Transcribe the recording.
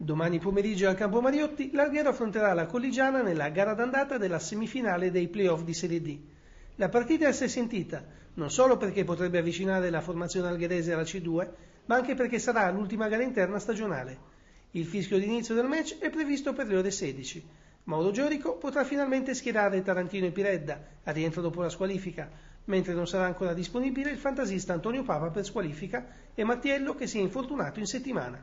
Domani pomeriggio al Campo Mariotti, l'Alghero affronterà la Colligiana nella gara d'andata della semifinale dei playoff di Serie D. La partita è assai sentita, non solo perché potrebbe avvicinare la formazione algherese alla C2, ma anche perché sarà l'ultima gara interna stagionale. Il fischio d'inizio del match è previsto per le ore 16. Mauro Giorico potrà finalmente schierare Tarantino e Piredda, a rientro dopo la squalifica, mentre non sarà ancora disponibile il fantasista Antonio Papa per squalifica e Mattiello che si è infortunato in settimana.